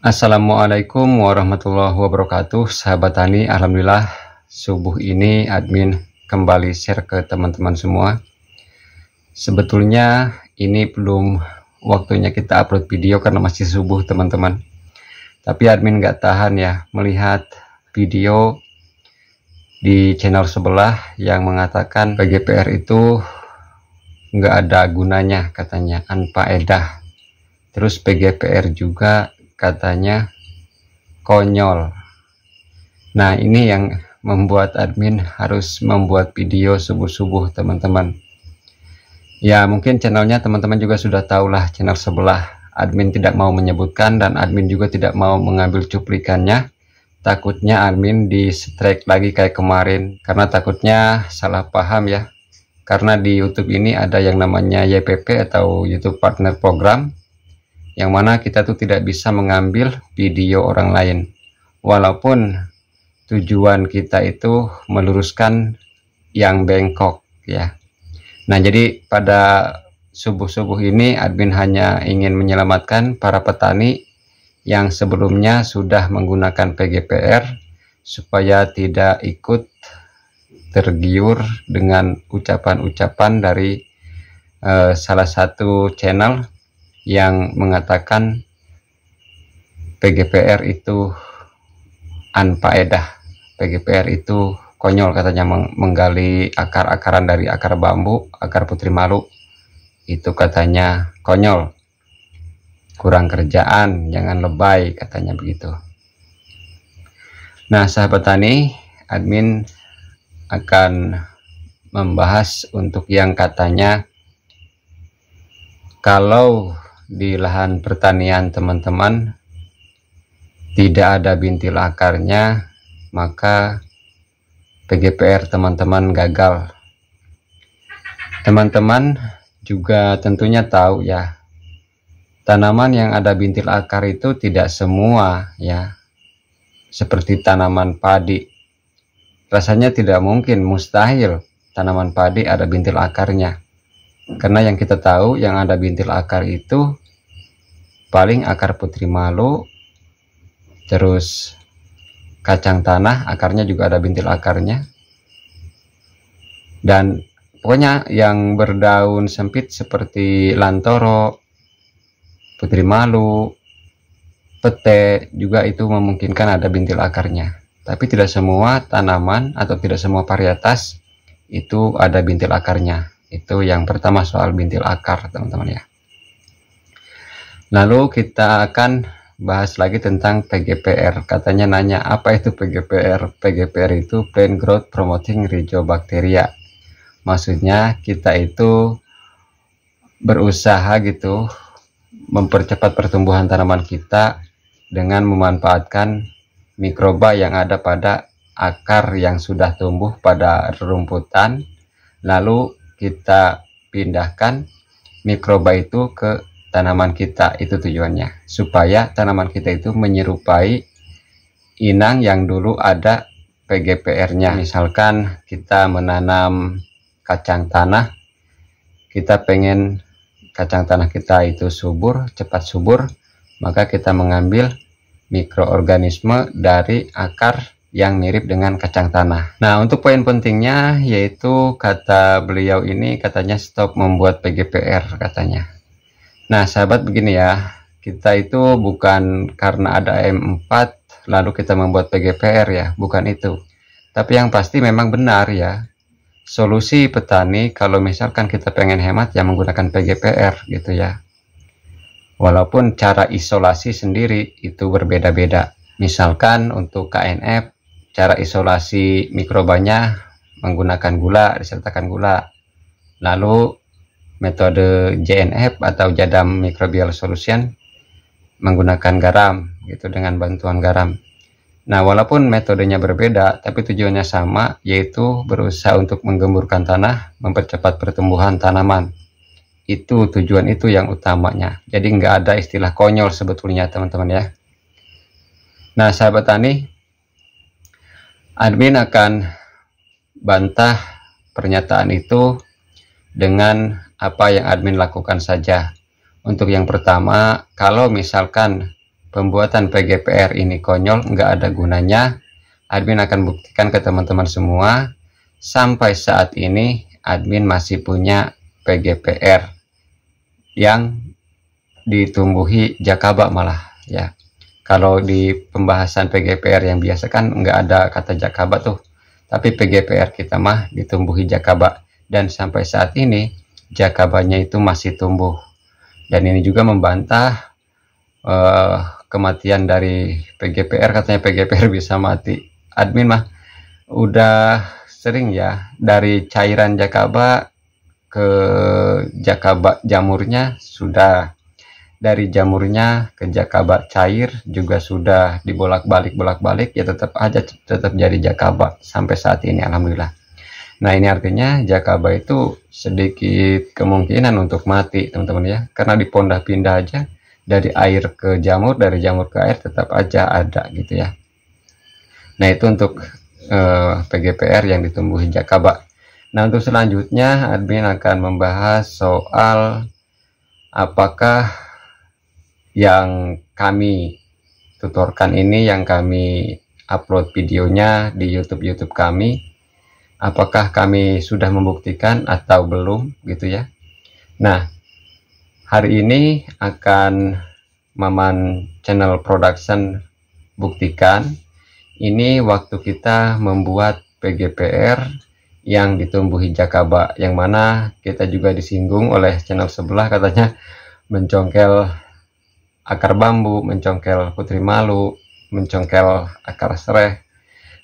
Assalamualaikum warahmatullahi wabarakatuh Sahabat Tani, Alhamdulillah Subuh ini admin kembali share ke teman-teman semua Sebetulnya ini belum waktunya kita upload video karena masih subuh teman-teman Tapi admin gak tahan ya melihat video di channel sebelah yang mengatakan PGPR itu nggak ada gunanya katanya anpa edah terus PGPR juga katanya konyol. Nah, ini yang membuat admin harus membuat video subuh-subuh teman-teman. Ya, mungkin channelnya teman-teman juga sudah tahulah channel sebelah. Admin tidak mau menyebutkan dan admin juga tidak mau mengambil cuplikannya. Takutnya admin di strike lagi kayak kemarin karena takutnya salah paham ya. Karena di YouTube ini ada yang namanya YPP atau YouTube Partner Program yang mana kita tuh tidak bisa mengambil video orang lain walaupun tujuan kita itu meluruskan yang bengkok ya nah jadi pada subuh-subuh ini admin hanya ingin menyelamatkan para petani yang sebelumnya sudah menggunakan PGPR supaya tidak ikut tergiur dengan ucapan-ucapan dari uh, salah satu channel yang mengatakan PGPR itu edah, PGPR itu konyol katanya menggali akar-akaran dari akar bambu, akar putri malu. Itu katanya konyol. Kurang kerjaan, jangan lebay katanya begitu. Nah, sahabat tani, admin akan membahas untuk yang katanya kalau di lahan pertanian teman-teman tidak ada bintil akarnya maka PGPR teman-teman gagal teman-teman juga tentunya tahu ya tanaman yang ada bintil akar itu tidak semua ya seperti tanaman padi rasanya tidak mungkin mustahil tanaman padi ada bintil akarnya karena yang kita tahu yang ada bintil akar itu paling akar putri malu terus kacang tanah akarnya juga ada bintil akarnya dan pokoknya yang berdaun sempit seperti lantoro putri malu pete juga itu memungkinkan ada bintil akarnya tapi tidak semua tanaman atau tidak semua varietas itu ada bintil akarnya itu yang pertama soal bintil akar teman-teman ya Lalu kita akan bahas lagi tentang PGPR. Katanya nanya apa itu PGPR? PGPR itu Plant Growth Promoting Rhizobacteria. Maksudnya kita itu berusaha gitu mempercepat pertumbuhan tanaman kita dengan memanfaatkan mikroba yang ada pada akar yang sudah tumbuh pada rumputan lalu kita pindahkan mikroba itu ke tanaman kita itu tujuannya supaya tanaman kita itu menyerupai inang yang dulu ada PGPR-nya misalkan kita menanam kacang tanah kita pengen kacang tanah kita itu subur cepat subur maka kita mengambil mikroorganisme dari akar yang mirip dengan kacang tanah. Nah, untuk poin pentingnya yaitu kata beliau ini katanya stop membuat PGPR katanya. Nah, sahabat begini ya. Kita itu bukan karena ada M4 lalu kita membuat PGPR ya, bukan itu. Tapi yang pasti memang benar ya. Solusi petani kalau misalkan kita pengen hemat ya menggunakan PGPR gitu ya. Walaupun cara isolasi sendiri itu berbeda-beda. Misalkan untuk KNF cara isolasi mikrobanya menggunakan gula disertakan gula. Lalu metode JNF atau Jadam Microbial Solution menggunakan garam gitu dengan bantuan garam. Nah, walaupun metodenya berbeda, tapi tujuannya sama, yaitu berusaha untuk menggemburkan tanah, mempercepat pertumbuhan tanaman. Itu tujuan itu yang utamanya. Jadi nggak ada istilah konyol sebetulnya, teman-teman ya. Nah, sahabat tani, admin akan bantah pernyataan itu dengan apa yang admin lakukan saja. Untuk yang pertama, kalau misalkan pembuatan PGPR ini konyol, nggak ada gunanya, admin akan buktikan ke teman-teman semua, sampai saat ini admin masih punya PGPR yang ditumbuhi Jakaba malah ya. Kalau di pembahasan PGPR yang biasa kan nggak ada kata Jakaba tuh, tapi PGPR kita mah ditumbuhi Jakaba dan sampai saat ini jakabanya itu masih tumbuh. Dan ini juga membantah uh, kematian dari PGPR, katanya PGPR bisa mati. Admin mah udah sering ya dari cairan jakaba ke jakaba jamurnya sudah dari jamurnya ke jakaba cair juga sudah dibolak-balik bolak-balik ya tetap aja tetap jadi jakaba sampai saat ini alhamdulillah Nah ini artinya Jakaba itu sedikit kemungkinan untuk mati teman-teman ya karena dipondah pindah aja dari air ke jamur dari jamur ke air tetap aja ada gitu ya. Nah itu untuk eh, PGPR yang ditumbuhi Jakaba. Nah untuk selanjutnya admin akan membahas soal apakah yang kami tutorkan ini yang kami upload videonya di YouTube YouTube kami apakah kami sudah membuktikan atau belum gitu ya. Nah, hari ini akan Maman Channel Production buktikan ini waktu kita membuat PGPR yang ditumbuhi jakaba yang mana kita juga disinggung oleh channel sebelah katanya mencongkel akar bambu, mencongkel putri malu, mencongkel akar sereh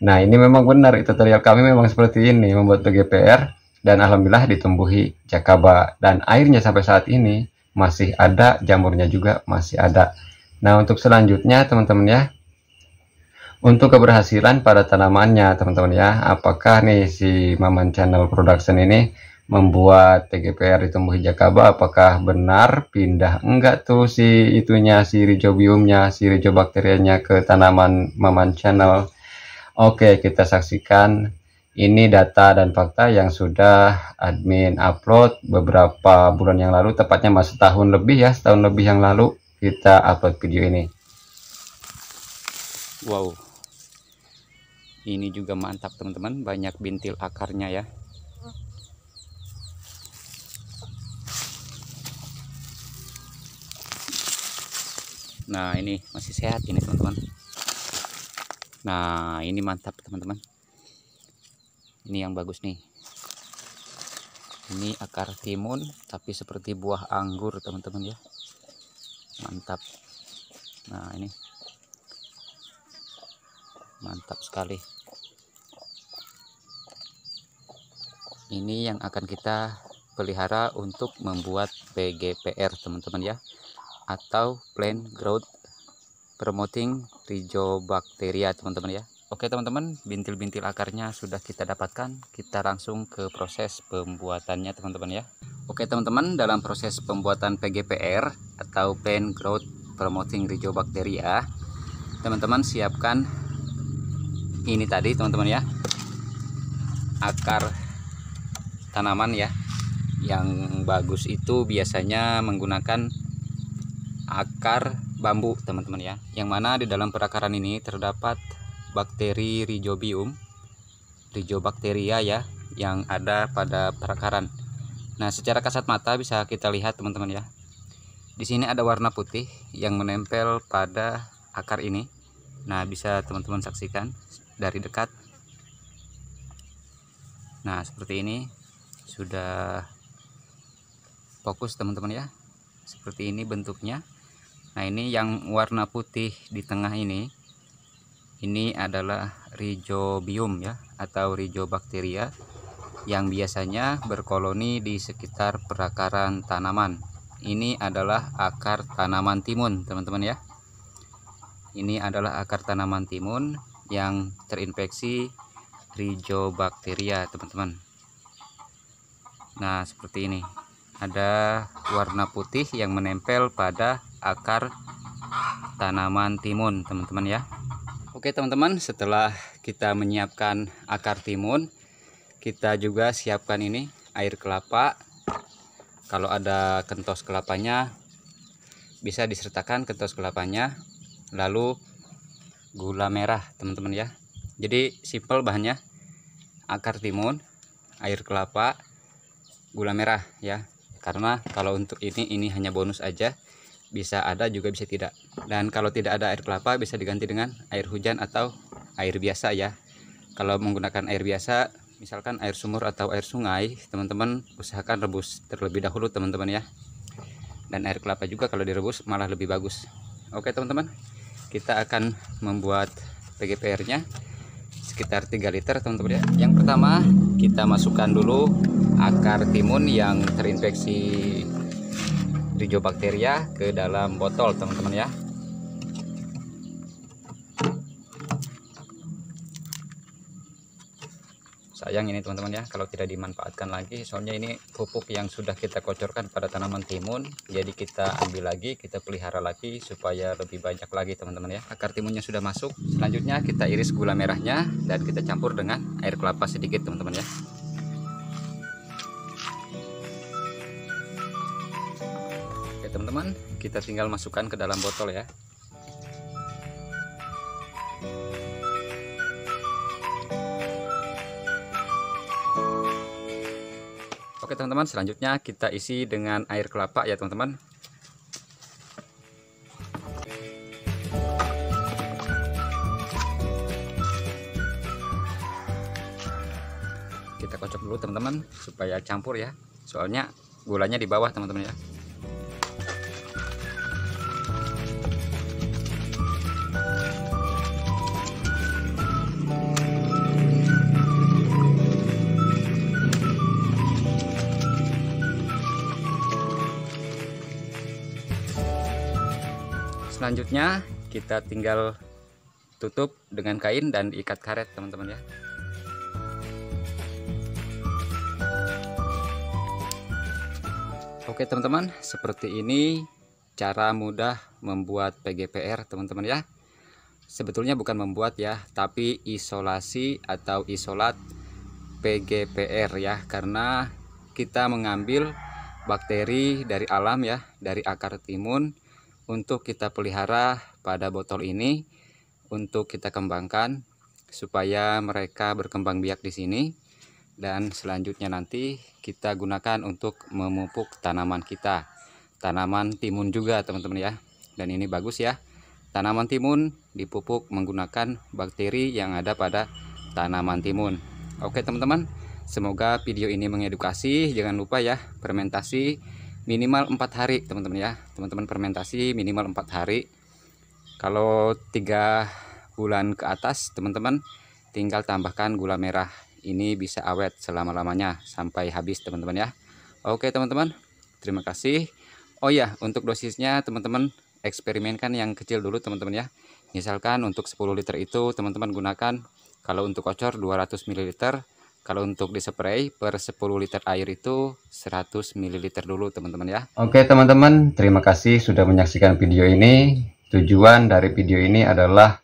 Nah ini memang benar tutorial kami memang seperti ini membuat GPR dan alhamdulillah ditumbuhi jakaba dan airnya sampai saat ini masih ada jamurnya juga masih ada. Nah untuk selanjutnya teman-teman ya untuk keberhasilan pada tanamannya teman-teman ya apakah nih si Maman Channel Production ini membuat TGPR ditumbuhi jakaba apakah benar pindah enggak tuh si itunya si rhizobiumnya si rhizobakterianya ke tanaman Maman Channel Oke, kita saksikan ini data dan fakta yang sudah admin upload beberapa bulan yang lalu, tepatnya masih tahun lebih ya, setahun lebih yang lalu kita upload video ini. Wow, ini juga mantap teman-teman, banyak bintil akarnya ya. Nah ini masih sehat ini teman-teman. Nah, ini mantap, teman-teman. Ini yang bagus nih. Ini akar timun tapi seperti buah anggur, teman-teman ya. Mantap. Nah, ini. Mantap sekali. Ini yang akan kita pelihara untuk membuat PGPR, teman-teman ya. Atau plant growth promoting rhizobacteria teman-teman ya Oke teman-teman bintil-bintil akarnya sudah kita dapatkan kita langsung ke proses pembuatannya teman-teman ya Oke teman-teman dalam proses pembuatan PGPR atau Plant Growth Promoting Rhizobacteria teman-teman siapkan ini tadi teman-teman ya akar tanaman ya yang bagus itu biasanya menggunakan akar bambu teman-teman ya yang mana di dalam perakaran ini terdapat bakteri rhizobium, rhizobacteria ya yang ada pada perakaran nah secara kasat mata bisa kita lihat teman-teman ya di sini ada warna putih yang menempel pada akar ini nah bisa teman-teman saksikan dari dekat nah seperti ini sudah fokus teman-teman ya seperti ini bentuknya nah ini yang warna putih di tengah ini ini adalah rhizobium ya atau rhizobacteria yang biasanya berkoloni di sekitar perakaran tanaman ini adalah akar tanaman timun teman-teman ya ini adalah akar tanaman timun yang terinfeksi rhizobacteria teman-teman nah seperti ini ada warna putih yang menempel pada akar tanaman timun teman-teman ya Oke teman-teman setelah kita menyiapkan akar timun kita juga siapkan ini air kelapa kalau ada kentos kelapanya bisa disertakan kentos kelapanya lalu gula merah teman-teman ya jadi simple bahannya akar timun air kelapa gula merah ya karena kalau untuk ini ini hanya bonus aja bisa ada juga bisa tidak dan kalau tidak ada air kelapa bisa diganti dengan air hujan atau air biasa ya kalau menggunakan air biasa misalkan air sumur atau air sungai teman-teman usahakan rebus terlebih dahulu teman-teman ya dan air kelapa juga kalau direbus malah lebih bagus oke teman-teman kita akan membuat PGPR nya sekitar 3 liter teman-teman ya yang pertama kita masukkan dulu akar timun yang terinfeksi tujuh bakteria ke dalam botol teman-teman ya sayang ini teman-teman ya kalau tidak dimanfaatkan lagi soalnya ini pupuk yang sudah kita kocorkan pada tanaman timun jadi kita ambil lagi kita pelihara lagi supaya lebih banyak lagi teman-teman ya akar timunnya sudah masuk selanjutnya kita iris gula merahnya dan kita campur dengan air kelapa sedikit teman-teman ya teman-teman kita tinggal masukkan ke dalam botol ya Oke teman-teman selanjutnya kita isi dengan air kelapa ya teman-teman Kita kocok dulu teman-teman supaya campur ya Soalnya gulanya di bawah teman-teman ya selanjutnya kita tinggal tutup dengan kain dan ikat karet teman-teman ya Oke teman-teman seperti ini cara mudah membuat PGPR teman-teman ya sebetulnya bukan membuat ya tapi isolasi atau isolat PGPR ya karena kita mengambil bakteri dari alam ya dari akar timun untuk kita pelihara pada botol ini untuk kita kembangkan supaya mereka berkembang biak di sini dan selanjutnya nanti kita gunakan untuk memupuk tanaman kita tanaman timun juga teman-teman ya dan ini bagus ya tanaman timun dipupuk menggunakan bakteri yang ada pada tanaman timun oke teman-teman semoga video ini mengedukasi jangan lupa ya fermentasi minimal empat hari teman-teman ya teman-teman fermentasi minimal empat hari kalau tiga bulan ke atas teman-teman tinggal tambahkan gula merah ini bisa awet selama-lamanya sampai habis teman-teman ya Oke teman-teman terima kasih Oh ya untuk dosisnya teman-teman eksperimenkan yang kecil dulu teman-teman ya misalkan untuk 10 liter itu teman-teman gunakan kalau untuk kocor 200 ml kalau untuk di per 10 liter air itu 100 ml dulu teman-teman ya. Oke teman-teman, terima kasih sudah menyaksikan video ini. Tujuan dari video ini adalah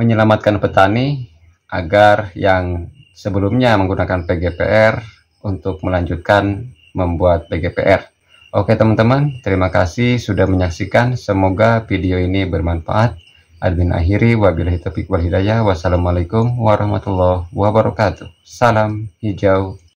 menyelamatkan petani agar yang sebelumnya menggunakan PGPR untuk melanjutkan membuat PGPR. Oke teman-teman, terima kasih sudah menyaksikan. Semoga video ini bermanfaat. Admin akhiri, wabillahi taufiq wal hidayah. Wassalamualaikum warahmatullahi wabarakatuh. Salam hijau.